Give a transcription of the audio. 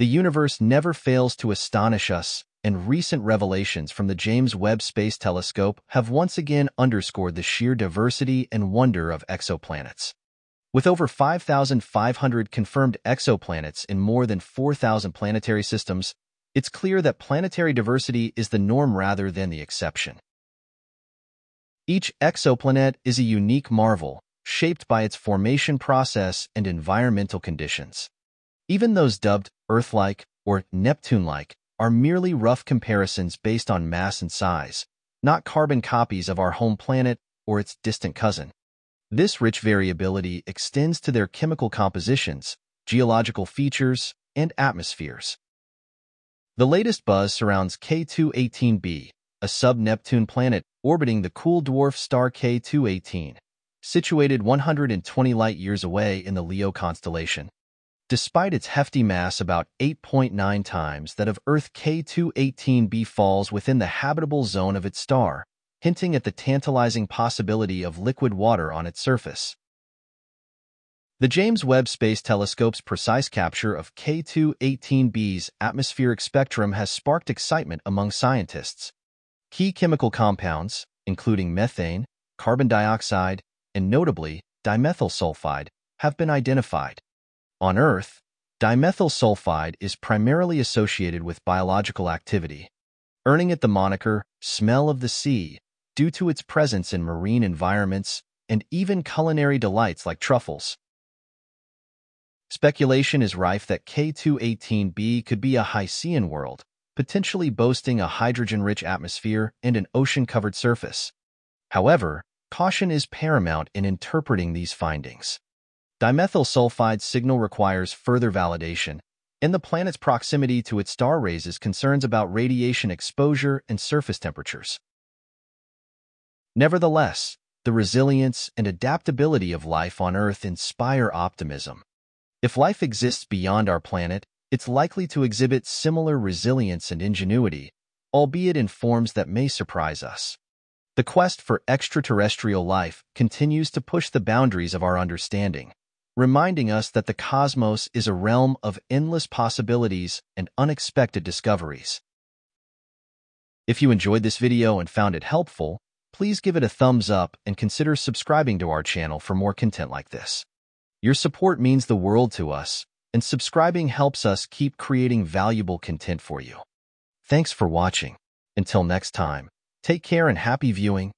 The universe never fails to astonish us, and recent revelations from the James Webb Space Telescope have once again underscored the sheer diversity and wonder of exoplanets. With over 5,500 confirmed exoplanets in more than 4,000 planetary systems, it's clear that planetary diversity is the norm rather than the exception. Each exoplanet is a unique marvel, shaped by its formation process and environmental conditions. Even those dubbed Earth-like or Neptune-like are merely rough comparisons based on mass and size, not carbon copies of our home planet or its distant cousin. This rich variability extends to their chemical compositions, geological features, and atmospheres. The latest buzz surrounds K218b, a sub-Neptune planet orbiting the cool dwarf star K218, situated 120 light-years away in the Leo constellation. Despite its hefty mass about 8.9 times that of Earth K218b falls within the habitable zone of its star, hinting at the tantalizing possibility of liquid water on its surface. The James Webb Space Telescope's precise capture of K218b's atmospheric spectrum has sparked excitement among scientists. Key chemical compounds, including methane, carbon dioxide, and notably dimethyl sulfide, have been identified. On Earth, dimethyl sulfide is primarily associated with biological activity, earning it the moniker smell of the sea due to its presence in marine environments and even culinary delights like truffles. Speculation is rife that K218b could be a Hycean world, potentially boasting a hydrogen-rich atmosphere and an ocean-covered surface. However, caution is paramount in interpreting these findings. Dimethyl sulfide signal requires further validation, and the planet's proximity to its star raises concerns about radiation exposure and surface temperatures. Nevertheless, the resilience and adaptability of life on Earth inspire optimism. If life exists beyond our planet, it's likely to exhibit similar resilience and ingenuity, albeit in forms that may surprise us. The quest for extraterrestrial life continues to push the boundaries of our understanding, reminding us that the cosmos is a realm of endless possibilities and unexpected discoveries. If you enjoyed this video and found it helpful, please give it a thumbs up and consider subscribing to our channel for more content like this. Your support means the world to us, and subscribing helps us keep creating valuable content for you. Thanks for watching. Until next time, take care and happy viewing.